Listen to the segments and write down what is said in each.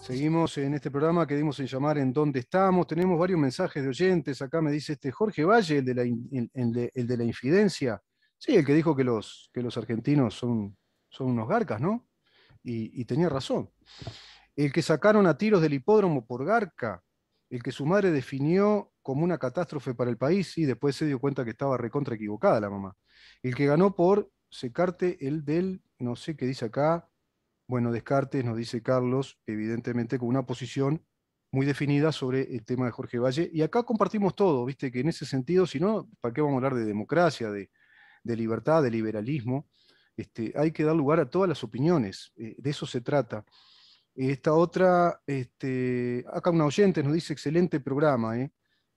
Seguimos en este programa que dimos en llamar en dónde estamos. Tenemos varios mensajes de oyentes. Acá me dice este Jorge Valle, el de la, infidencia. Sí, el que dijo que los, argentinos son, unos garcas, ¿no? Y, y, tenía razón. El que sacaron a tiros del hipódromo por garca, el que su madre definió como una catástrofe para el país y después se dio cuenta que estaba recontra equivocada la mamá. El que ganó por secarte el del, no sé qué dice acá. Bueno, Descartes nos dice Carlos, evidentemente con una posición muy definida sobre el tema de Jorge Valle. Y acá compartimos todo, viste que en ese sentido, si no, ¿para qué vamos a hablar de democracia, de, libertad, de liberalismo? Este, hay que dar lugar a todas las opiniones, eh, de eso se trata. Esta otra, este, acá una oyente nos dice, excelente programa, ¿eh?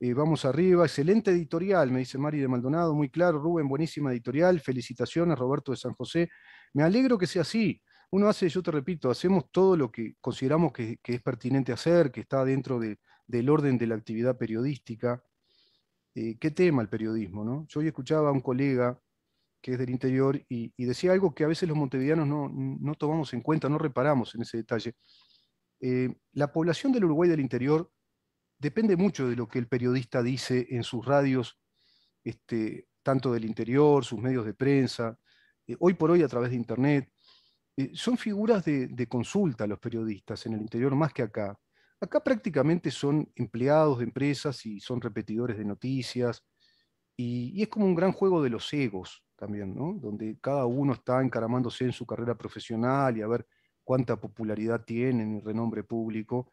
Eh, vamos arriba, excelente editorial, me dice Mari de Maldonado, muy claro, Rubén, buenísima editorial, felicitaciones, Roberto de San José. Me alegro que sea así. Uno hace, yo te repito, hacemos todo lo que consideramos que, es pertinente hacer, que está dentro del orden de la actividad periodística. Eh, ¿Qué tema el periodismo? No? Yo hoy escuchaba a un colega que es del interior y, decía algo que a veces los montevideanos no, tomamos en cuenta, no reparamos en ese detalle. Eh, la población del Uruguay del interior depende mucho de lo que el periodista dice en sus radios, este, tanto del interior, sus medios de prensa, eh, hoy por hoy a través de Internet. Eh, son figuras de, consulta los periodistas en el interior más que acá. Acá prácticamente son empleados de empresas y son repetidores de noticias. Y, es como un gran juego de los egos también, Donde cada uno está encaramándose en su carrera profesional y a ver cuánta popularidad tienen y renombre público.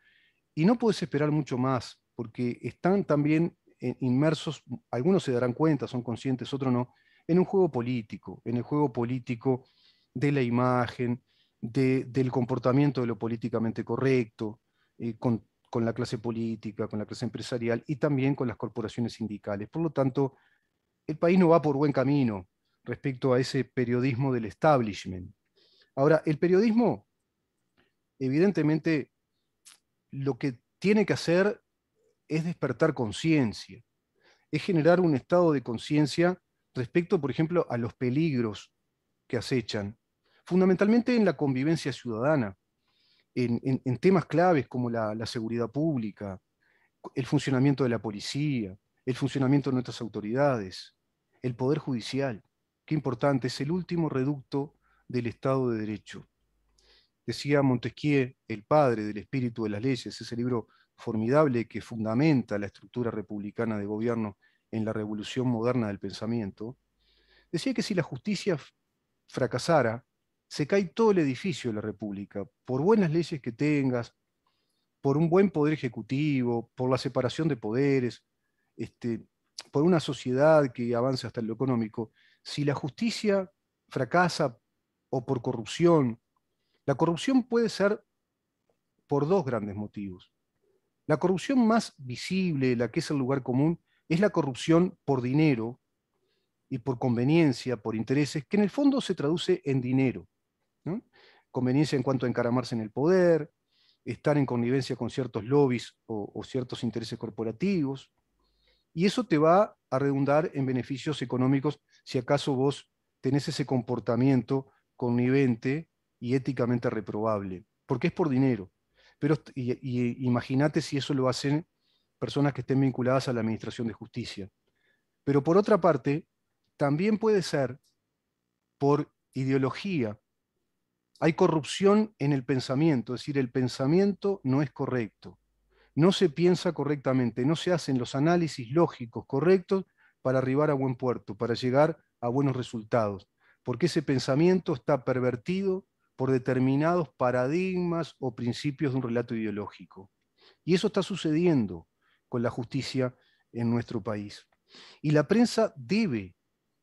Y no puedes esperar mucho más, porque están también eh, inmersos, algunos se darán cuenta, son conscientes, otros no, en un juego político, en el juego político de la imagen, del comportamiento de lo políticamente correcto, eh, con la clase política, con la clase empresarial y también con las corporaciones sindicales. Por lo tanto, el país no va por buen camino respecto a ese periodismo del establishment. Ahora, el periodismo, evidentemente, lo que tiene que hacer es despertar conciencia, es generar un estado de conciencia respecto, por ejemplo, a los peligros que acechan, fundamentalmente en la convivencia ciudadana, en, temas claves como la, la seguridad pública, el funcionamiento de la policía, el funcionamiento de nuestras autoridades, el poder judicial. Qué importante, es el último reducto del Estado de Derecho. Decía Montesquieu, el padre del espíritu de las leyes, ese libro formidable que fundamenta la estructura republicana de gobierno en la revolución moderna del pensamiento, decía que si la justicia fracasara, se cae todo el edificio de la República, por buenas leyes que tengas, por un buen poder ejecutivo, por la separación de poderes, este, por una sociedad que avance hasta lo económico. Si la justicia fracasa o por corrupción la corrupción puede ser por dos grandes motivos. La corrupción más visible, la que es el lugar común, es la corrupción por dinero y por conveniencia, por intereses, que en el fondo se traduce en dinero. Conveniencia en cuanto a encaramarse en el poder, estar en connivencia con ciertos lobbies o, o ciertos intereses corporativos. Y eso te va a redundar en beneficios económicos si acaso vos tenés ese comportamiento connivente y éticamente reprobable, porque es por dinero. Pero y, imagínate si eso lo hacen personas que estén vinculadas a la Administración de Justicia. Pero por otra parte, también puede ser por ideología. Hay corrupción en el pensamiento, es decir, el pensamiento no es correcto. No se piensa correctamente, no se hacen los análisis lógicos correctos para arribar a buen puerto, para llegar a buenos resultados, porque ese pensamiento está pervertido, por determinados paradigmas o principios de un relato ideológico. Y eso está sucediendo con la justicia en nuestro país. Y la prensa debe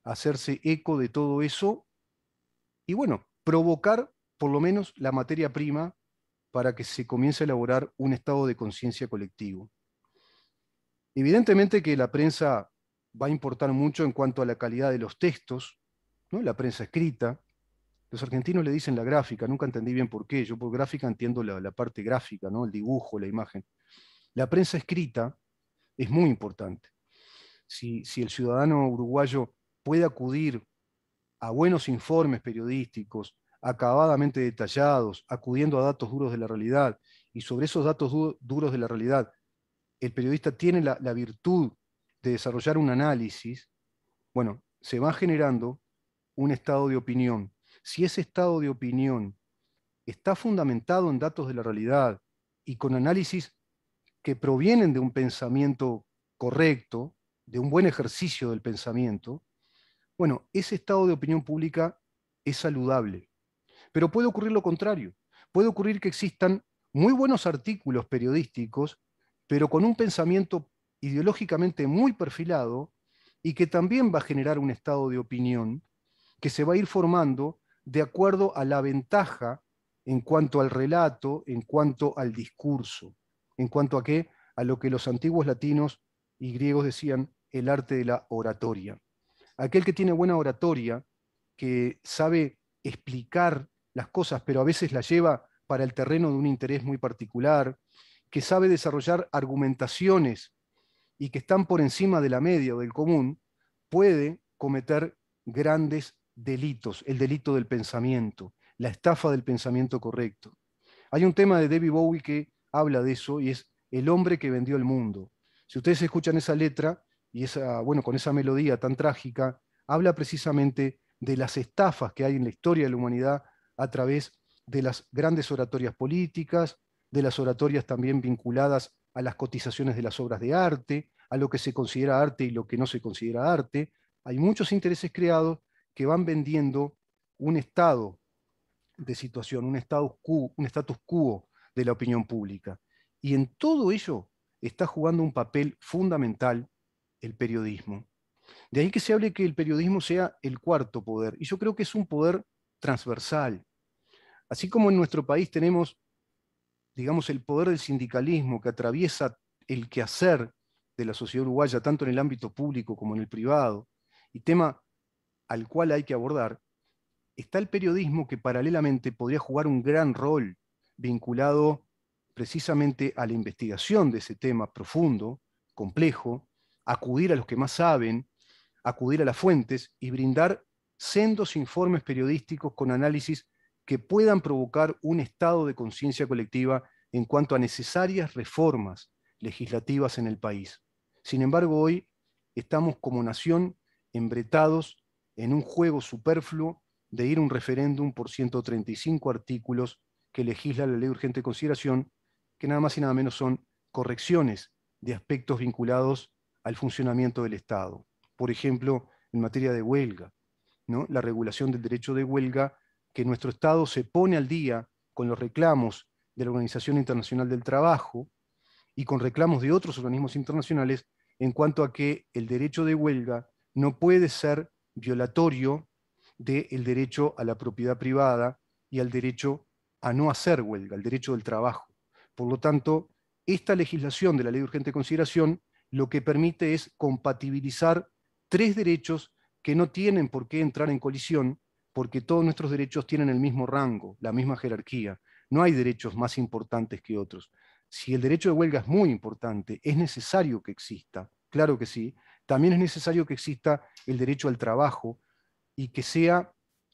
hacerse eco de todo eso y, bueno, provocar por lo menos la materia prima para que se comience a elaborar un estado de conciencia colectivo. Evidentemente que la prensa va a importar mucho en cuanto a la calidad de los textos, ¿no? la prensa escrita, los argentinos le dicen la gráfica, nunca entendí bien por qué. Yo por gráfica entiendo la, parte gráfica, ¿no? el dibujo, la imagen. La prensa escrita es muy importante. Si, el ciudadano uruguayo puede acudir a buenos informes periodísticos, acabadamente detallados, acudiendo a datos duros de la realidad, y sobre esos datos duros de la realidad, el periodista tiene la virtud de desarrollar un análisis, bueno, se va generando un estado de opinión si ese estado de opinión está fundamentado en datos de la realidad y con análisis que provienen de un pensamiento correcto, de un buen ejercicio del pensamiento, bueno, ese estado de opinión pública es saludable. Pero puede ocurrir lo contrario. Puede ocurrir que existan muy buenos artículos periodísticos, pero con un pensamiento ideológicamente muy perfilado y que también va a generar un estado de opinión que se va a ir formando de acuerdo a la ventaja en cuanto al relato, en cuanto al discurso, en cuanto a qué, a lo que los antiguos latinos y griegos decían el arte de la oratoria. Aquel que tiene buena oratoria, que sabe explicar las cosas, pero a veces las lleva para el terreno de un interés muy particular, que sabe desarrollar argumentaciones y que están por encima de la media o del común, puede cometer grandes delitos, el delito del pensamiento, la estafa del pensamiento correcto. Hay un tema de David Bowie que habla de eso y es El hombre que vendió el mundo. Si ustedes escuchan esa letra y esa, bueno, con esa melodía tan trágica, habla precisamente de las estafas que hay en la historia de la humanidad a través de las grandes oratorias políticas, de las oratorias también vinculadas a las cotizaciones de las obras de arte, a lo que se considera arte y lo que no se considera arte. Hay muchos intereses creados que van vendiendo un estado de situación, un status quo, un status quo de la opinión pública. Y en todo ello está jugando un papel fundamental el periodismo. De ahí que se hable que el periodismo sea el cuarto poder. Y yo creo que es un poder transversal. Así como en nuestro país tenemos, digamos, el poder del sindicalismo que atraviesa el quehacer de la sociedad uruguaya, tanto en el ámbito público como en el privado, y tema al cual hay que abordar, está el periodismo que paralelamente podría jugar un gran rol vinculado precisamente a la investigación de ese tema profundo, complejo, acudir a los que más saben, acudir a las fuentes y brindar sendos informes periodísticos con análisis que puedan provocar un estado de conciencia colectiva en cuanto a necesarias reformas legislativas en el país. Sin embargo, hoy estamos como nación embretados en un juego superfluo de ir a un referéndum por 135 artículos que legisla la ley de urgente consideración, que nada más y nada menos son correcciones de aspectos vinculados al funcionamiento del Estado. Por ejemplo, en materia de huelga, ¿no? la regulación del derecho de huelga, que nuestro Estado se pone al día con los reclamos de la Organización Internacional del Trabajo y con reclamos de otros organismos internacionales en cuanto a que el derecho de huelga no puede ser violatorio del derecho a la propiedad privada y al derecho a no hacer huelga, al derecho del trabajo. Por lo tanto, esta legislación de la ley de urgente consideración lo que permite es compatibilizar tres derechos que no tienen por qué entrar en colisión porque todos nuestros derechos tienen el mismo rango, la misma jerarquía. No hay derechos más importantes que otros. Si el derecho de huelga es muy importante, es necesario que exista, claro que sí, también es necesario que exista el derecho al trabajo y que sea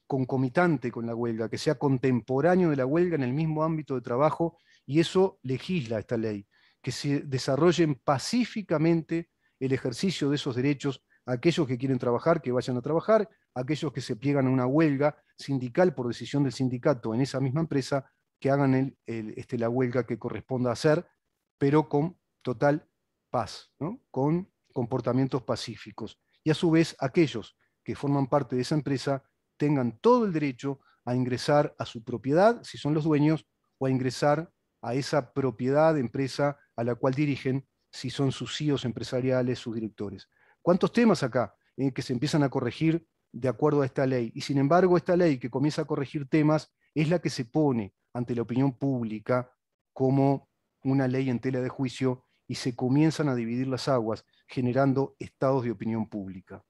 concomitante con la huelga, que sea contemporáneo de la huelga en el mismo ámbito de trabajo, y eso legisla esta ley, que se desarrollen pacíficamente el ejercicio de esos derechos, aquellos que quieren trabajar, que vayan a trabajar, aquellos que se pliegan a una huelga sindical por decisión del sindicato en esa misma empresa, que hagan este, la huelga que corresponda hacer, pero con total paz, ¿no? con comportamientos pacíficos y a su vez aquellos que forman parte de esa empresa tengan todo el derecho a ingresar a su propiedad, si son los dueños, o a ingresar a esa propiedad de empresa a la cual dirigen, si son sus CEOs empresariales, sus directores. ¿Cuántos temas acá en eh, que se empiezan a corregir de acuerdo a esta ley? Y sin embargo, esta ley que comienza a corregir temas es la que se pone ante la opinión pública como una ley en tela de juicio y se comienzan a dividir las aguas generando estados de opinión pública.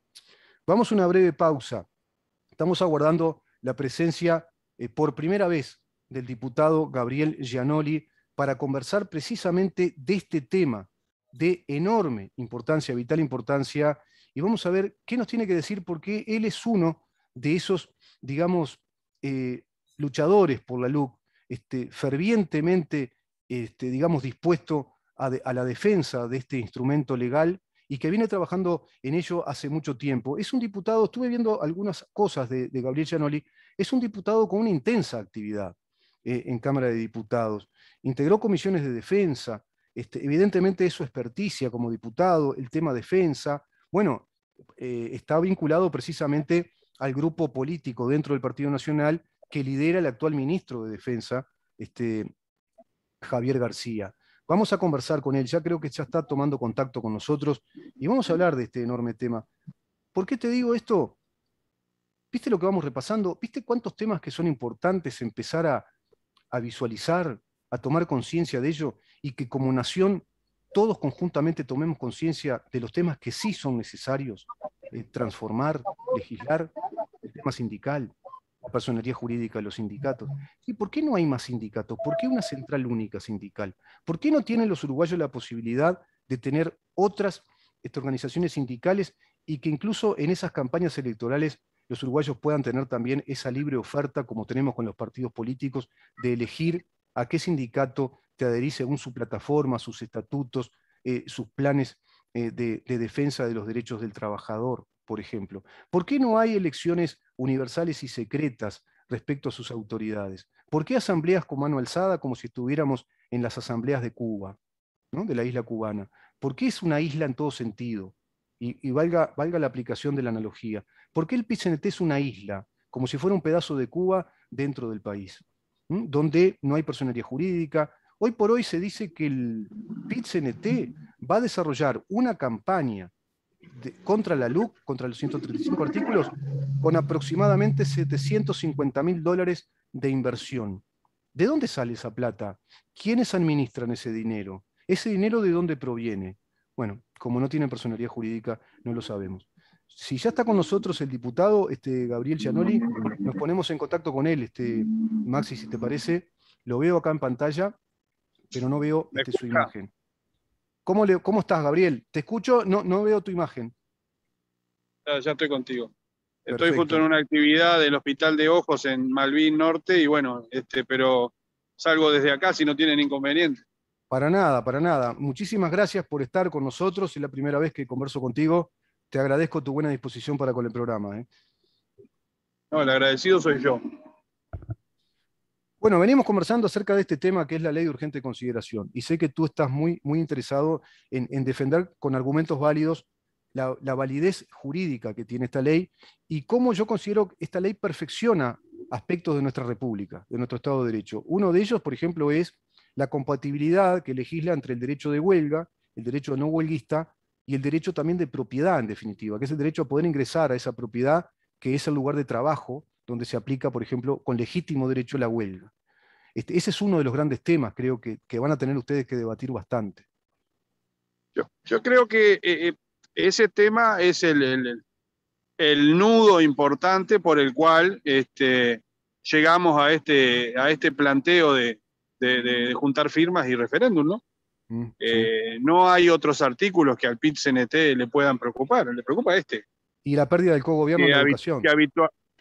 Vamos a una breve pausa. Estamos aguardando la presencia eh, por primera vez del diputado Gabriel Gianoli para conversar precisamente de este tema de enorme importancia, vital importancia, y vamos a ver qué nos tiene que decir porque él es uno de esos, digamos, eh, luchadores por la LUC, este, fervientemente, este, digamos, dispuesto a, la defensa de este instrumento legal y que viene trabajando en ello hace mucho tiempo. Es un diputado, estuve viendo algunas cosas de, Gabriel Gianoli, es un diputado con una intensa actividad eh, en Cámara de Diputados. Integró comisiones de defensa, este, evidentemente es su experticia como diputado, el tema defensa. Bueno, eh, está vinculado precisamente al grupo político dentro del Partido Nacional que lidera el actual ministro de Defensa, este, Javier García. Vamos a conversar con él, ya creo que ya está tomando contacto con nosotros y vamos a hablar de este enorme tema. ¿Por qué te digo esto? ¿Viste lo que vamos repasando? ¿Viste cuántos temas que son importantes empezar a, visualizar, a tomar conciencia de ello y que como nación todos conjuntamente tomemos conciencia de los temas que sí son necesarios, eh, transformar, legislar, el tema sindical, personalidad jurídica de los sindicatos. ¿Y por qué no hay más sindicatos? ¿Por qué una central única sindical? ¿Por qué no tienen los uruguayos la posibilidad de tener otras este, organizaciones sindicales y que incluso en esas campañas electorales los uruguayos puedan tener también esa libre oferta, como tenemos con los partidos políticos, de elegir a qué sindicato te adherís según su plataforma, sus estatutos, eh, sus planes eh, de defensa de los derechos del trabajador? por ejemplo? ¿Por qué no hay elecciones universales y secretas respecto a sus autoridades? ¿Por qué asambleas con mano alzada como si estuviéramos en las asambleas de Cuba, de la isla cubana? ¿Por qué es una isla en todo sentido? Y, valga, la aplicación de la analogía. ¿Por qué el PIT-CNT es una isla, como si fuera un pedazo de Cuba dentro del país, donde no hay personalidad jurídica? Hoy por hoy se dice que el PIT-CNT va a desarrollar una campaña contra la LUC, contra los 135 artículos, con aproximadamente 750 mil dólares de inversión. ¿De dónde sale esa plata? ¿Quiénes administran ese dinero? ¿Ese dinero de dónde proviene? Bueno, como no tiene personalidad jurídica, no lo sabemos. Si ya está con nosotros el diputado, este Gabriel Gianoli, nos ponemos en contacto con él, este Maxi, si te parece. Lo veo acá en pantalla, pero no veo este, su imagen. ¿Cómo, estás, Gabriel? Te escucho, no, no veo tu imagen. Ah, ya, estoy contigo. Estoy junto justo en una actividad del Hospital de Ojos en Malvin Norte y bueno, este, pero salgo desde acá si no tienen inconveniente. Para nada, para nada. Muchísimas gracias por estar con nosotros. Es la primera vez que converso contigo. Te agradezco tu buena disposición para con el programa. ¿eh? No, el agradecido soy yo. Bueno, venimos conversando acerca de este tema que es la ley de urgente consideración y sé que tú estás muy, muy interesado en, defender con argumentos válidos la, la, validez jurídica que tiene esta ley y cómo yo considero que esta ley perfecciona aspectos de nuestra República, de nuestro Estado de Derecho. Uno de ellos, por ejemplo, es la compatibilidad que legisla entre el derecho de huelga, el derecho no huelguista y el derecho también de propiedad, en definitiva, que es el derecho a poder ingresar a esa propiedad que es el lugar de trabajo donde se aplica, por ejemplo, con legítimo derecho la huelga. Este, ese es uno de los grandes temas, creo que, van a tener ustedes que debatir bastante. Yo, creo que eh, eh, ese tema es el, nudo importante por el cual este, llegamos a este, a este planteo de, juntar firmas y referéndum, ¿no? Mm, eh, no hay otros artículos que al PIT-CNT le puedan preocupar, le preocupa este. Y la pérdida del cogobierno de la educación. Que,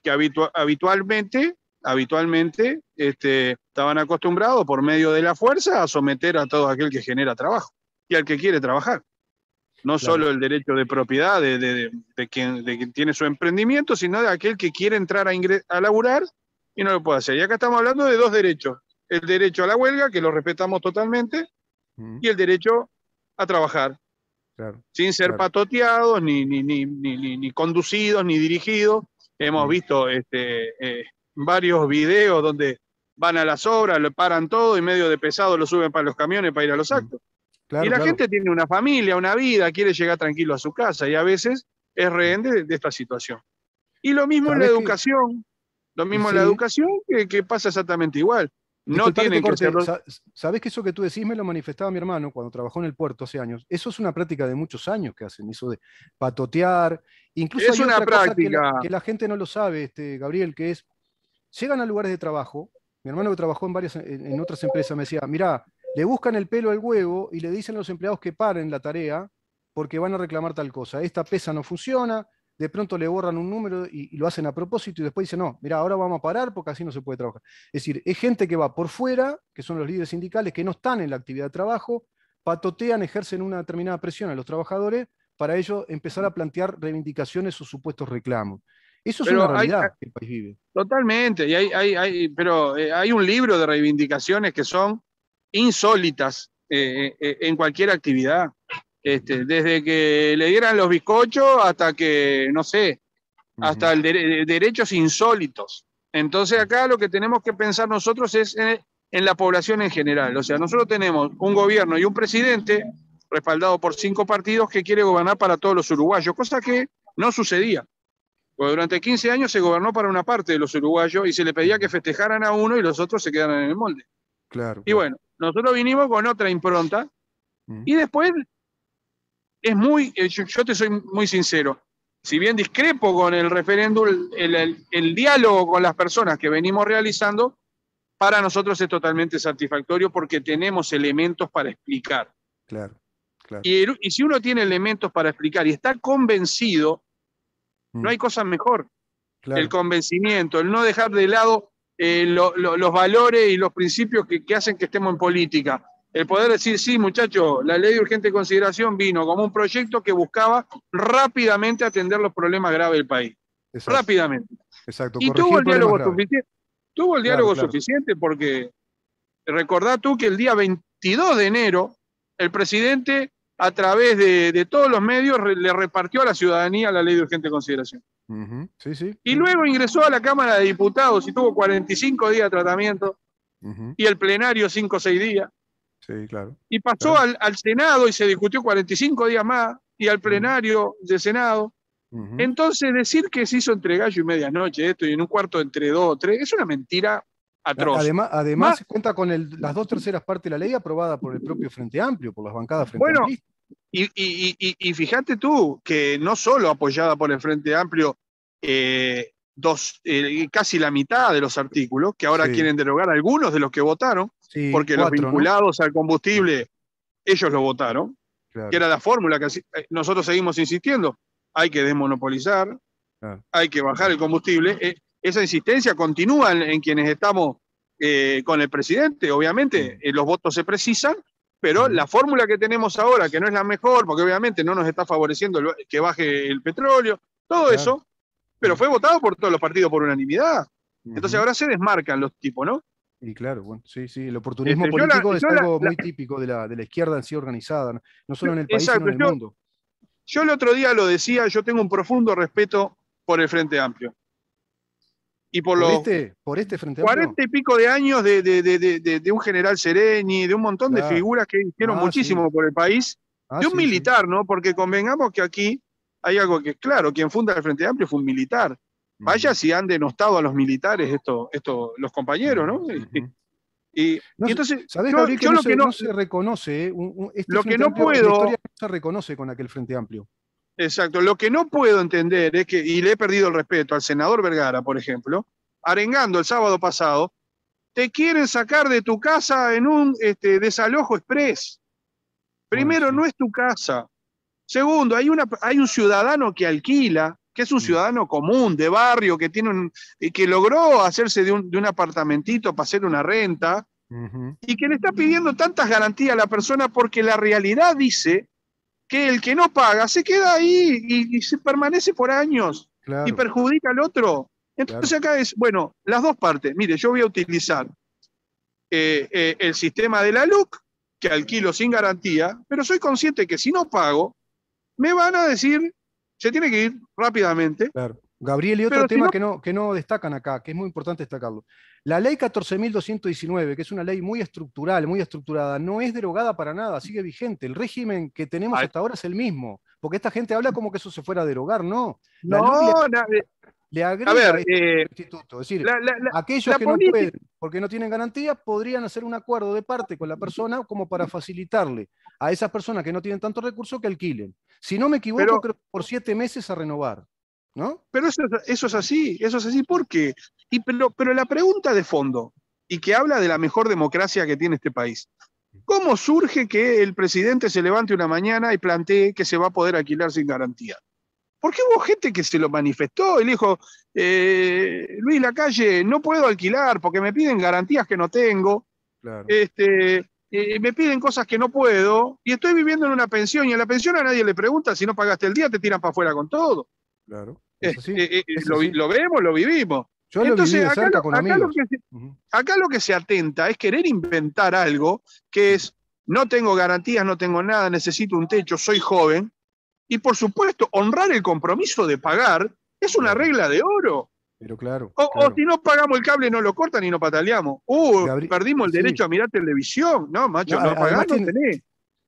que habitualmente, habitualmente este, estaban acostumbrados por medio de la fuerza a someter a todo aquel que genera trabajo y al que quiere trabajar. No solo el derecho de propiedad de, quien, tiene su emprendimiento, sino de aquel que quiere entrar a, a laburar y no lo puede hacer. Y acá estamos hablando de dos derechos. El derecho a la huelga, que lo respetamos totalmente, mm. y el derecho a trabajar. sin ser patoteados, ni, ni, conducidos, ni dirigidos Hemos visto este, eh, varios videos donde van a las obras, lo paran todo y medio de pesado lo suben para los camiones para ir a los actos. y la gente tiene una familia, una vida, quiere llegar tranquilo a su casa y a veces es rehén de, esta situación. Y lo mismo en la educación, lo mismo en la educación que, pasa exactamente igual. No que que eso que tú decís me lo manifestaba mi hermano cuando trabajó en el puerto hace años. Eso es una práctica de muchos años que hacen, eso de patotear. Incluso hay una práctica que, la, gente no lo sabe, este, Gabriel, que es, llegan a lugares de trabajo, mi hermano que trabajó en, varias, en, en otras empresas me decía, mira, le buscan el pelo al huevo y le dicen a los empleados que paren la tarea porque van a reclamar tal cosa. Esta pesa no funciona, de pronto le borran un número y, lo hacen a propósito y después dicen, no, mira, ahora vamos a parar porque así no se puede trabajar. Es decir, es gente que va por fuera, que son los líderes sindicales, que no están en la actividad de trabajo, patotean, ejercen una determinada presión a los trabajadores para ellos empezar a plantear reivindicaciones o supuestos reclamos. Eso es una realidad que el país vive. Totalmente, y hay, hay, pero eh, hay un libro de reivindicaciones que son insólitas eh, eh, en cualquier actividad. Este, desde que le dieran los bizcochos hasta que, no sé, hasta eh, derechos insólitos. Entonces acá lo que tenemos que pensar nosotros es en, la población en general. O sea, nosotros tenemos un gobierno y un presidente respaldado por cinco partidos que quiere gobernar para todos los uruguayos, cosa que no sucedía. Porque durante 15 años se gobernó para una parte de los uruguayos y se le pedía que festejaran a uno y los otros se quedaran en el molde. Claro. Y bueno, nosotros vinimos con otra impronta y después es muy, eh, yo, te soy muy sincero, si bien discrepo con el referéndum, el, diálogo con las personas que venimos realizando, para nosotros es totalmente satisfactorio porque tenemos elementos para explicar. Claro, Y, si uno tiene elementos para explicar y está convencido, no mm. hay cosa mejor. El convencimiento, el no dejar de lado eh, los valores y los principios que, hacen que estemos en política el poder decir, sí, muchachos, la ley de urgente consideración vino como un proyecto que buscaba rápidamente atender los problemas graves del país. Rápidamente. Exacto. Y tuvo el diálogo suficiente. Tuvo el diálogo suficiente porque recordá tú que el día 22 de enero el presidente a través de, todos los medios le repartió a la ciudadanía la ley de urgente consideración. sí, sí. Y luego ingresó a la Cámara de Diputados y tuvo 45 días de tratamiento y el plenario 5 o 6 días claro. Y pasó Al, Senado y se discutió 45 días más y al plenario de del Senado. Entonces, decir que se hizo entre gallo y medianoche esto y en un cuarto entre dos o tres es una mentira atroz. Además, además cuenta con las dos terceras partes de la ley aprobada por el propio Frente Amplio, por las bancadas Frente bueno, Y, y, fíjate tú que no solo apoyada por el Frente Amplio, eh, dos, eh, casi la mitad de los artículos, que ahora quieren derogar algunos de los que votaron, porque los vinculados al combustible, ellos lo votaron, que era la fórmula que eh, nosotros seguimos insistiendo. Hay que desmonopolizar, ah. hay que bajar el combustible. Eh, esa insistencia continúa en, quienes estamos eh, con el presidente. Obviamente, los votos se precisan, pero la fórmula que tenemos ahora, que no es la mejor, porque obviamente no nos está favoreciendo que baje el petróleo, todo eso, pero fue votado por todos los partidos por unanimidad. Entonces ahora se desmarcan los tipos, ¿no? Y claro, bueno, sí, sí, el oportunismo este, político es algo muy típico de la, izquierda en sí organizada, no, solo en el país, sino en el yo, mundo. Yo el otro día lo decía, yo tengo un profundo respeto por el Frente Amplio. Y por, este, por este Frente Amplio. 40 y pico de años de, un general Sereni, de un montón de figuras que hicieron ah, muchísimo por el país, ah, de un militar, ¿no? Porque convengamos que aquí hay algo que es claro, quien funda el Frente Amplio fue un militar. Vaya si han denostado a los militares esto, esto, los compañeros, ¿no? y, entonces, ¿sabes, no lo se, que no, se reconoce, eh? este lo que no puedo, se reconoce con aquel Frente Amplio. Exacto, lo que no puedo entender es que, y le he perdido el respeto al senador Vergara, por ejemplo, arengando el sábado pasado, te quieren sacar de tu casa en un este, desalojo express. Primero, no es tu casa. Segundo, hay, una, hay un ciudadano que alquila que es un mm. ciudadano común, de barrio, que, tiene que logró hacerse de un, apartamentito para hacer una renta, y que le está pidiendo tantas garantías a la persona porque la realidad dice que el que no paga se queda ahí y, se permanece por años y perjudica al otro. Entonces acá es, bueno, las dos partes. Mire, yo voy a utilizar eh, eh, el sistema de la LUC, que alquilo sin garantía, pero soy consciente que si no pago, me van a decir se tiene que ir rápidamente. Gabriel, y otro tema Que, no, que no destacan acá, que es muy importante destacarlo. La ley 14.219, que es una ley muy estructural, muy estructurada, no es derogada para nada, sigue vigente. El régimen que tenemos hasta ahora es el mismo, porque esta gente habla como que eso se fuera a derogar, ¿no? no, no, le agrega a instituto. Este eh, es decir, aquellos que no pueden, porque no tienen garantía podrían hacer un acuerdo de parte con la persona como para facilitarle a esas personas que no tienen tanto recursos que alquilen. Si no me equivoco, creo que por siete meses a renovar. ¿no? Pero eso, es así, eso es así. ¿Por qué? Y, pero, pero la pregunta de fondo, y que habla de la mejor democracia que tiene este país. ¿Cómo surge que el presidente se levante una mañana y plantee que se va a poder alquilar sin garantía? Porque hubo gente que se lo manifestó y le dijo, eh, Luis, Luis calle no puedo alquilar porque me piden garantías que no tengo, este, eh, me piden cosas que no puedo, y estoy viviendo en una pensión, y en la pensión a nadie le pregunta, si no pagaste el día te tiran para afuera con todo. Claro. Eh, lo, vemos, lo vivimos. acá lo que se atenta es querer inventar algo que es, no tengo garantías, no tengo nada, necesito un techo, soy joven, y por supuesto, honrar el compromiso de pagar es una regla de oro. Pero claro. O, si no pagamos el cable, no lo cortan y no pataleamos. Uh, perdimos el derecho a mirar televisión. No, macho, no,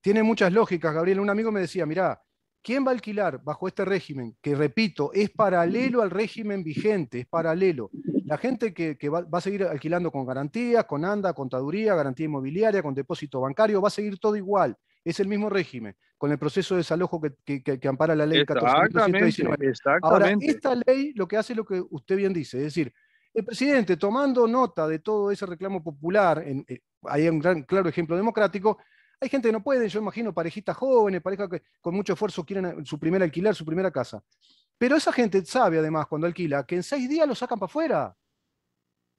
tiene, muchas lógicas, Gabriel. Un amigo me decía, mirá, ¿quién va a alquilar bajo este régimen? Que repito, es paralelo al régimen vigente, es paralelo. La gente que, va, va, a seguir alquilando con garantías, con ANDA, contaduría, garantía inmobiliaria, con depósito bancario, va a seguir todo igual. Es el mismo régimen, con el proceso de desalojo que, ampara la ley 14.119. Ahora, esta ley lo que hace es lo que usted bien dice, es decir, el presidente tomando nota de todo ese reclamo popular, eh, hay un gran, claro ejemplo democrático, hay gente que no puede, yo imagino parejitas jóvenes, parejas que con mucho esfuerzo quieren eh, su primer alquiler, su primera casa. Pero esa gente sabe además cuando alquila que en seis días lo sacan para afuera.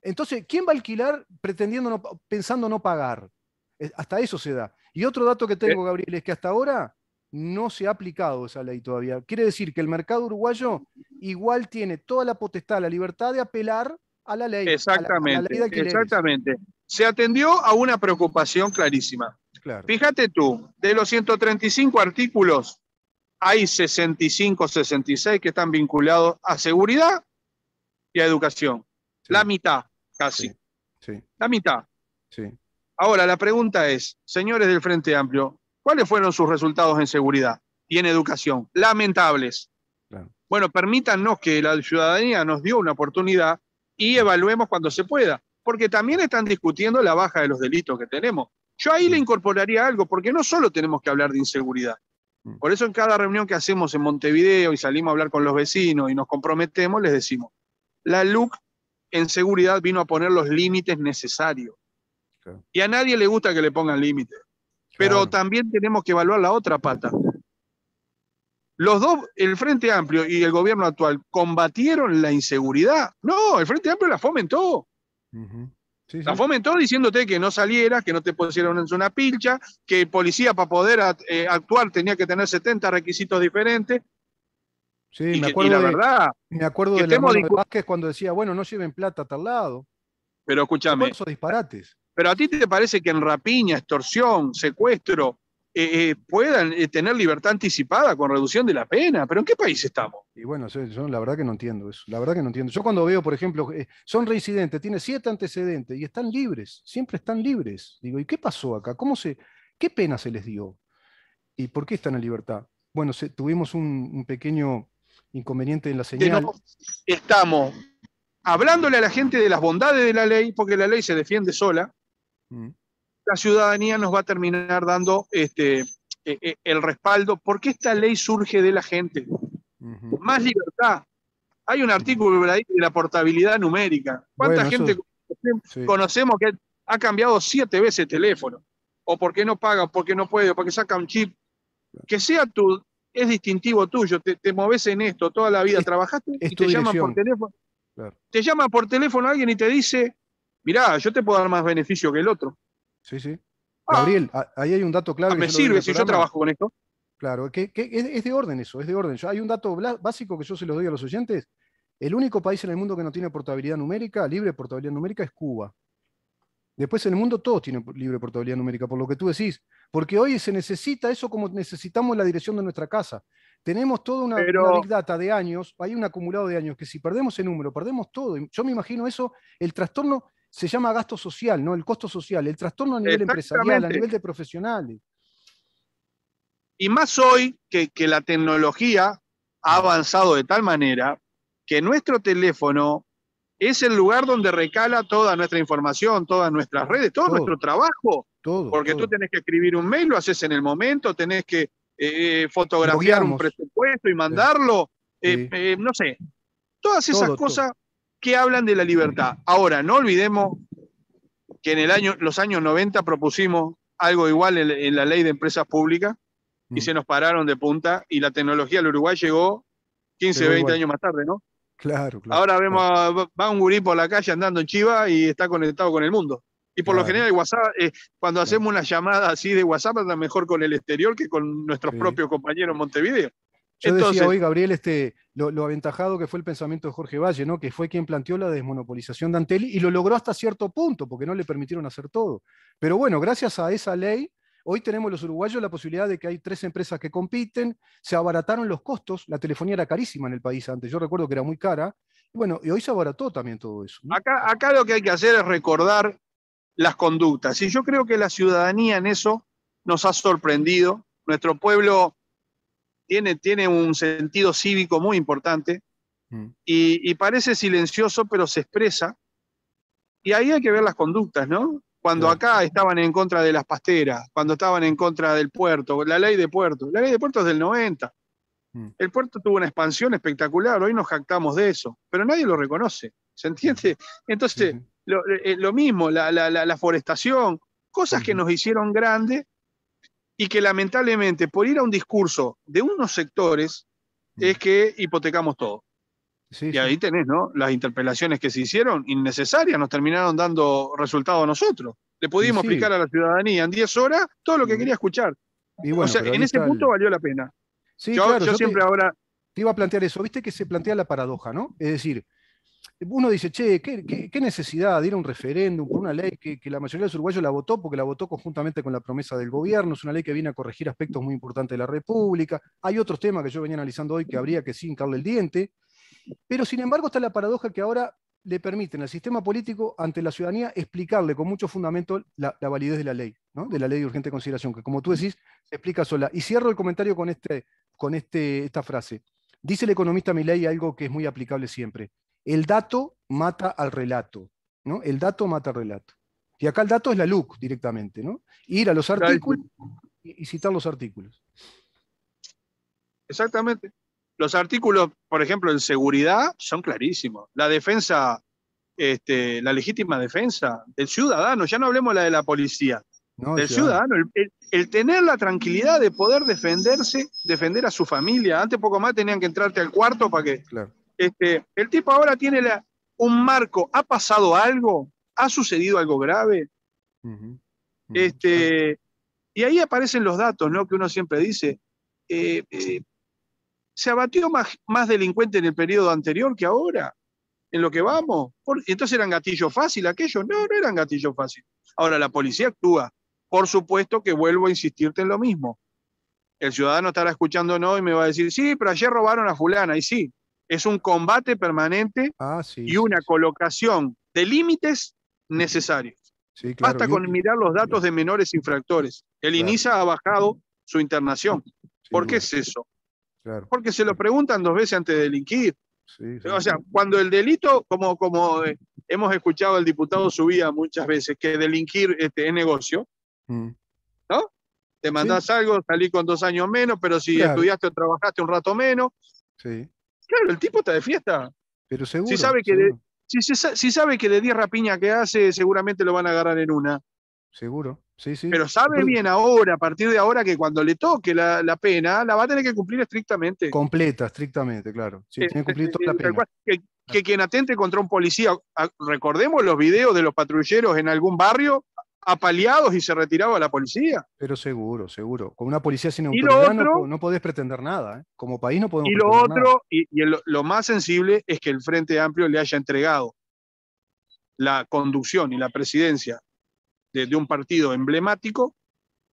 Entonces, ¿quién va a alquilar pretendiendo no, pensando no pagar? Hasta eso se da. Y otro dato que tengo, eh. Gabriel, es que hasta ahora no se ha aplicado esa ley todavía. Quiere decir que el mercado uruguayo igual tiene toda la potestad, la libertad de apelar a la ley. Exactamente. exactamente. Se atendió a una preocupación clarísima. Fíjate tú, de los 135 artículos, hay 65, 66 que están vinculados a seguridad y a educación. La mitad, casi. Sí. La mitad. Sí. Ahora, la pregunta es, señores del Frente Amplio, ¿cuáles fueron sus resultados en seguridad y en educación? Lamentables. Bueno, permítanos que la ciudadanía nos dio una oportunidad y evaluemos cuando se pueda, porque también están discutiendo la baja de los delitos que tenemos. Yo ahí le mm. incorporaría algo, porque no solo tenemos que hablar de inseguridad. Mm. Por eso en cada reunión que hacemos en Montevideo y salimos a hablar con los vecinos y nos comprometemos, les decimos, la LUC en seguridad vino a poner los límites necesarios. Y a nadie le gusta que le pongan límite. Pero también tenemos que evaluar la otra pata. Los dos, el Frente Amplio y el gobierno actual, combatieron la inseguridad. No, el Frente Amplio la fomentó. la fomentó diciéndote que no salieras, que no te en una pilcha, que el policía para poder eh, actuar tenía que tener 70 requisitos diferentes. Sí, me acuerdo. la verdad. Me acuerdo de, la de Vázquez cuando decía, bueno, no lleven plata a tal lado. Pero escúchame. Esos disparates. Pero a ti te parece que en rapiña, extorsión, secuestro, eh, eh, puedan eh, tener libertad anticipada con reducción de la pena. ¿Pero en qué país estamos? Y bueno, yo, la verdad que no entiendo eso. La verdad que no entiendo. Yo cuando veo, por ejemplo, son reincidentes, tiene siete antecedentes y están libres, siempre están libres. Digo, ¿y qué pasó acá? ¿Cómo se, ¿Qué pena se les dio? ¿Y por qué están en libertad? Bueno, tuvimos un, pequeño inconveniente en la señal. estamos hablándole a la gente de las bondades de la ley, porque la ley se defiende sola, Mm. la ciudadanía nos va a terminar dando este, eh, eh, el respaldo, porque esta ley surge de la gente. Más libertad. Hay un artículo de la portabilidad numérica. ¿Cuánta gente conocemos que ha cambiado siete veces el teléfono? O porque no paga, porque no puede, o porque saca un chip. Que sea tu, es distintivo tuyo, te, moves en esto toda la vida, trabajaste y te por teléfono. Te llama por teléfono alguien y te dice, mirá, yo te puedo dar más beneficio que el otro. Sí, sí. Ah. Gabriel, ahí hay un dato ah, clave. me sirve si yo trabajo con esto. Claro, que, es, de orden eso, es de orden. hay un dato básico que yo se los doy a los oyentes. El único país en el mundo que no tiene portabilidad numérica, libre portabilidad numérica, es Cuba. Después en el mundo todos tienen libre portabilidad numérica, por lo que tú decís. Porque hoy se necesita eso como necesitamos la dirección de nuestra casa. Tenemos toda una, una, big data de años, hay un acumulado de años que si perdemos el número, perdemos todo. Yo me imagino eso, el trastorno, se llama gasto social, ¿no? El costo social, el trastorno a nivel empresarial, a nivel de profesionales. Y más hoy que, la tecnología ha avanzado de tal manera que nuestro teléfono es el lugar donde recala toda nuestra información, todas nuestras redes, todo, nuestro trabajo. porque tú tenés que escribir un mail, lo haces en el momento, tenés que eh, fotografiar un presupuesto y mandarlo, eh, eh, no sé. Todas esas cosas que hablan de la libertad. Ahora, no olvidemos que en los años 90 propusimos algo igual en, la ley de empresas públicas y mm. se nos pararon de punta y la tecnología al Uruguay llegó 15, 20 años más tarde, ¿no? Claro, claro. Ahora vemos, va un gurín por la calle andando en Chiva y está conectado con el mundo. Y por lo general WhatsApp, eh, cuando hacemos una llamada así de WhatsApp, anda mejor con el exterior que con nuestros propios compañeros en Montevideo. Yo decía hoy, Gabriel, este, lo, aventajado que fue el pensamiento de Jorge Valle, ¿no? que fue quien planteó la desmonopolización de Antel y lo logró hasta cierto punto, porque no le permitieron hacer todo. Pero bueno, gracias a esa ley, hoy tenemos los uruguayos la posibilidad de que hay tres empresas que compiten, se abarataron los costos, la telefonía era carísima en el país antes, yo recuerdo que era muy cara, y bueno, y hoy se abarató también todo eso. Acá, acá lo que hay que hacer es recordar las conductas, y yo creo que la ciudadanía en eso nos ha sorprendido, nuestro pueblo tiene, un sentido cívico muy importante mm. y, parece silencioso, pero se expresa. Y ahí hay que ver las conductas, ¿no? Cuando acá estaban en contra de las pasteras, cuando estaban en contra del puerto, la ley de puerto. La ley de puertos es del 90. Mm. El puerto tuvo una expansión espectacular, hoy nos jactamos de eso, pero nadie lo reconoce, ¿se entiende? Mm. Entonces, eh, eh, lo, mismo, la, la forestación, cosas que nos hicieron grandes y que lamentablemente por ir a un discurso de unos sectores mm. es que hipotecamos todo. y ahí tenés, ¿no? Las interpelaciones que se hicieron, innecesarias, nos terminaron dando resultado a nosotros. Le pudimos explicar a la ciudadanía en 10 horas todo lo que quería escuchar. o sea, en ese punto valió la pena. yo, siempre ahora... Te iba a plantear eso, viste que se plantea la paradoja, ¿no? Es decir, uno dice, che, ¿qué, necesidad de ir a un referéndum por una ley que, la mayoría de los uruguayos la votó porque la votó conjuntamente con la promesa del gobierno? Es una ley que viene a corregir aspectos muy importantes de la República. Hay otros temas que yo venía analizando hoy que habría que sin el diente. Pero sin embargo está la paradoja que ahora le permiten al sistema político ante la ciudadanía explicarle con mucho fundamento la, validez de la ley, de la ley de urgente consideración, que como tú decís, se explica sola. Y cierro el comentario con, este, este, esta frase. Dice el economista Milei algo que es muy aplicable siempre el dato mata al relato, ¿no? El dato mata al relato. Y acá el dato es la luz, directamente, ¿no? Ir a los artículos y citar los artículos. Exactamente. Los artículos, por ejemplo, en seguridad son clarísimos. La defensa, este, la legítima defensa del ciudadano, ya no hablemos la de la policía, del ciudadano, el, tener la tranquilidad de poder defenderse, defender a su familia. Antes poco más tenían que entrarte al cuarto para que claro. Este, el tipo ahora tiene un marco. ¿Ha pasado algo? ¿Ha sucedido algo grave? Este, y ahí aparecen los datos, ¿no? Que uno siempre dice. Eh, eh, se abatió más, delincuente en el periodo anterior que ahora, en lo que vamos. entonces eran gatillo fácil aquellos. No, no eran gatillo fácil. Ahora la policía actúa. Por supuesto que vuelvo a insistirte en lo mismo. El ciudadano estará escuchando no y me va a decir, sí, pero ayer robaron a fulana. Y sí, es un combate permanente ah, y una colocación de límites necesarios. Sí, Basta con mirar los datos de menores infractores. El INISA ha bajado su internación. ¿Por qué es eso? Porque se lo preguntan dos veces antes de delinquir. O sea, cuando el delito, como, como eh, hemos escuchado el diputado Subía muchas veces, que delinquir este, es negocio, ¿no? Te mandás algo, salí con dos años menos, pero si estudiaste o trabajaste un rato menos, Sí. Claro, el tipo está de fiesta. Pero seguro. Si sabe que, De, si, sabe que de 10 rapiñas que hace, seguramente lo van a agarrar en una. Seguro, sí, sí. Pero sabe bien ahora, a partir de ahora, que cuando le toque la, pena, la va a tener que cumplir estrictamente. Completa, estrictamente, claro. Sí, tiene que cumplir toda la pena. que, quien atente contra un policía, recordemos los videos de los patrulleros en algún barrio apaleados y se retiraba la policía. Pero seguro, seguro. Con una policía sin autoridad no, podés pretender nada. ¿eh? Como país no podemos. Y lo otro, y, lo más sensible es que el Frente Amplio le haya entregado la conducción y la presidencia de, un partido emblemático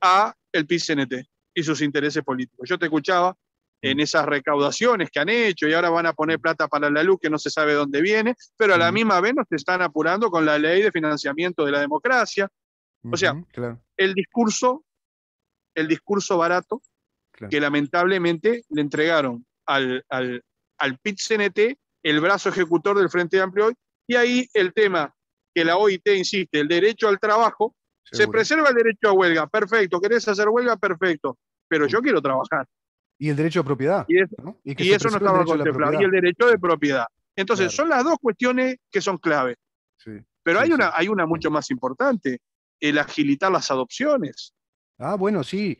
a el PCNT y sus intereses políticos. Yo te escuchaba mm. en esas recaudaciones que han hecho y ahora van a poner mm. plata para la luz que no se sabe dónde viene, pero a la mm. misma vez nos están apurando con la ley de financiamiento de la democracia, o sea, el discurso, el discurso barato que lamentablemente le entregaron al, al, PIT-CNT, el brazo ejecutor del Frente Amplio y ahí el tema que la OIT insiste, el derecho al trabajo, se preserva el derecho a huelga, perfecto, querés hacer huelga, perfecto, pero yo quiero trabajar. Y el derecho a propiedad. Y, eso no estaba contemplado. Y el derecho de propiedad. Entonces, son las dos cuestiones que son clave. pero hay, Una, hay una mucho más importante el agilitar las adopciones. Ah, bueno, sí.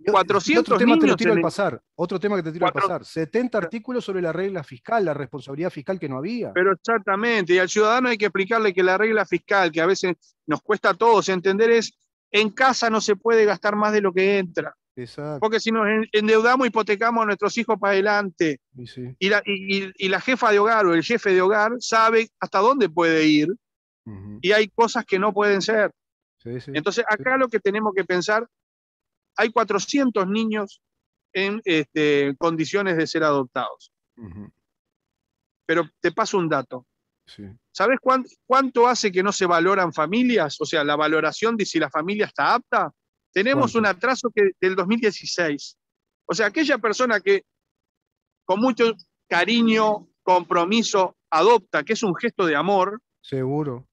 400 otro tema te pasar. Otro tema que te tiro al pasar. 70 artículos sobre la regla fiscal, la responsabilidad fiscal que no había. Pero exactamente. Y al ciudadano hay que explicarle que la regla fiscal, que a veces nos cuesta a todos entender, es en casa no se puede gastar más de lo que entra. Exacto. Porque si nos endeudamos, hipotecamos a nuestros hijos para adelante. Y, la, y, la, jefa de hogar o el jefe de hogar sabe hasta dónde puede ir. Y hay cosas que no pueden ser. Entonces, acá lo que tenemos que pensar, hay 400 niños en este, condiciones de ser adoptados. Pero te paso un dato. ¿Sabes cuánto hace que no se valoran familias? O sea, la valoración de si la familia está apta. Tenemos un atraso que, del 2016. O sea, aquella persona que con mucho cariño, compromiso, adopta, que es un gesto de amor. Seguro.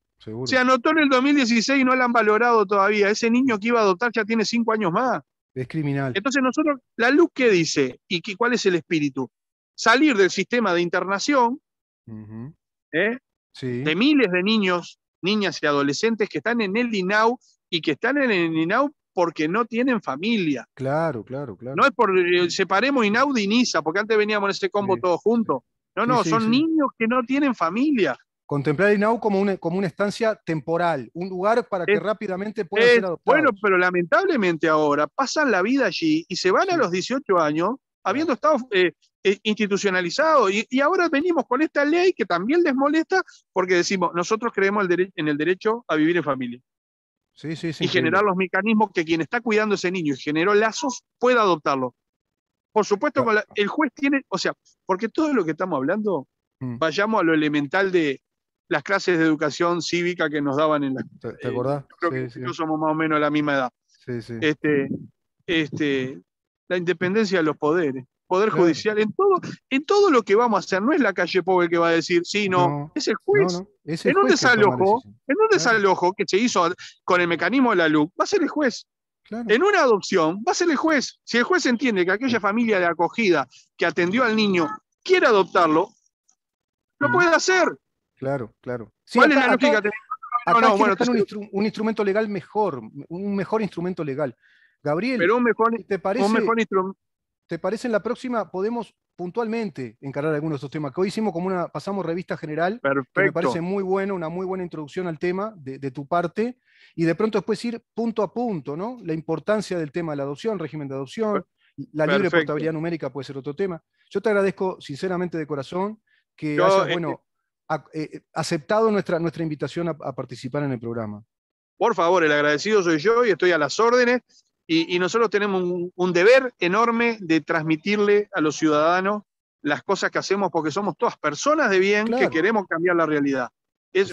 Se anotó en el 2016 y no la han valorado todavía. Ese niño que iba a adoptar ya tiene cinco años más. Es criminal. Entonces nosotros, la luz que dice y cuál es el espíritu, salir del sistema de internación ¿eh? de miles de niños, niñas y adolescentes que están en el INAU y que están en el INAU porque no tienen familia. Claro, claro, claro. No es por eh, separemos INAU de INISA, porque antes veníamos en ese combo todos juntos. No, no, son niños que no tienen familia. Contemplar INAU como una, como una estancia temporal, un lugar para que rápidamente pueda ser adoptado. Bueno, pero lamentablemente ahora pasan la vida allí y se van a los 18 años habiendo estado eh, eh institucionalizado. Y, ahora venimos con esta ley que también les molesta porque decimos, nosotros creemos en el derecho a vivir en familia. Sí, sí, sí. Y generar los mecanismos que quien está cuidando a ese niño y generó lazos pueda adoptarlo. Por supuesto, el juez tiene, o sea, porque todo lo que estamos hablando, mm. vayamos a lo elemental de las clases de educación cívica que nos daban en la ¿Te, eh, acordás? creo que sí. Nosotros somos más o menos a la misma edad. Sí, este, este, la independencia de los poderes, poder judicial, en todo, en todo lo que vamos a hacer, no es la calle pobre que va a decir, sí, es el juez. en, un desalojo, en un desalojo que se hizo con el mecanismo de la luz va a ser el juez. En una adopción va a ser el juez. Si el juez entiende que aquella familia de acogida que atendió al niño quiere adoptarlo, lo mm. puede hacer. Claro, claro. Sí, ¿Cuál es la lógica? bueno, un, instrumento legal mejor, un mejor instrumento legal. Gabriel, ¿te parece, ¿te parece en la próxima podemos puntualmente encarar algunos de estos temas? Que hoy hicimos como una, pasamos revista general, Perfecto. que me parece muy bueno, una muy buena introducción al tema de, tu parte, y de pronto después ir punto a punto, ¿no? La importancia del tema de la adopción, régimen de adopción. La libre portabilidad numérica puede ser otro tema. Yo te agradezco sinceramente de corazón que este, bueno, eh, eh, aceptado nuestra, nuestra invitación a, participar en el programa. Por favor, el agradecido soy yo y estoy a las órdenes. Y, nosotros tenemos un, deber enorme de transmitirle a los ciudadanos las cosas que hacemos porque somos todas personas de bien que queremos cambiar la realidad.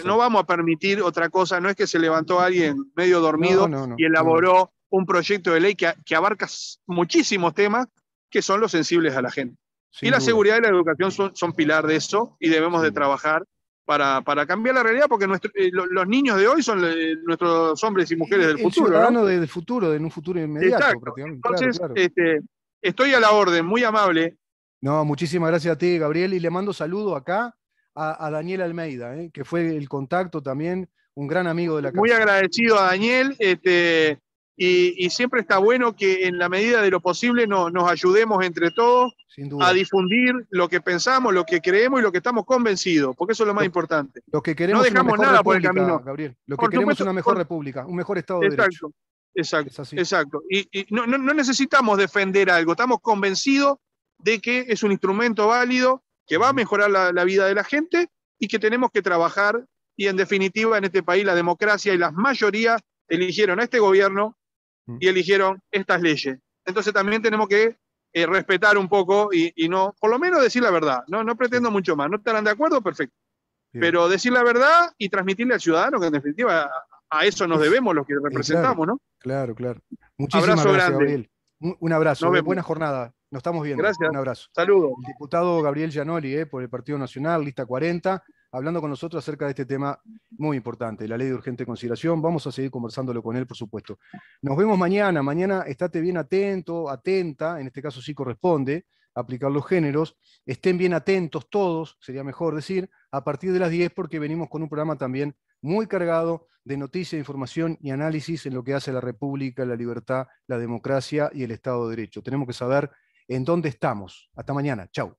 no vamos a permitir otra cosa, no es que se levantó alguien medio dormido y elaboró un proyecto de ley que, que abarca muchísimos temas que son los sensibles a la gente y la seguridad y la educación son, pilar de eso y debemos de trabajar para, cambiar la realidad porque eh, los niños de hoy son eh, nuestros hombres y mujeres del futuro. Ciudadano del futuro, de un futuro inmediato. Entonces, este, estoy a la orden, muy amable. No, muchísimas gracias a ti, Gabriel, y le mando saludo acá a, Daniel Almeida, eh, que fue el contacto también, un gran amigo de la casa. Muy agradecido a Daniel. Este, y, siempre está bueno que en la medida de lo posible nos ayudemos entre todos a difundir lo que pensamos, lo que creemos y lo que estamos convencidos, porque eso es lo más importante. Lo que queremos no dejamos nada por el camino. Gabriel, lo que queremos es una mejor república, un mejor Estado de Derecho. Exacto, exacto. Y, y no, necesitamos defender algo, estamos convencidos de que es un instrumento válido, que va a mejorar la, la vida de la gente y que tenemos que trabajar. Y en definitiva, en este país la democracia y las mayorías eligieron a este gobierno Mm. y eligieron estas leyes. Entonces también tenemos que eh, respetar un poco y, no, por lo menos decir la verdad. No, no pretendo mucho más. ¿No estarán de acuerdo? Perfecto. Pero decir la verdad y transmitirle al ciudadano, que en definitiva a eso nos debemos los que eh, representamos, ¿no? Claro, claro. Muchísimas gracias, Gabriel. Un, abrazo. Eh. Buena jornada. Nos estamos viendo. Gracias. Un abrazo. Saludos. diputado Gabriel Gianoli, por el Partido Nacional, lista 40 hablando con nosotros acerca de este tema muy importante, la ley de urgente consideración. Vamos a seguir conversándolo con él, por supuesto. Nos vemos mañana. Mañana estate bien atento, atenta, en este caso sí corresponde aplicar los géneros. Estén bien atentos todos, sería mejor decir, a partir de las 10 porque venimos con un programa también muy cargado de noticias, información y análisis en lo que hace la República, la libertad, la democracia y el Estado de Derecho. Tenemos que saber en dónde estamos. Hasta mañana. Chau.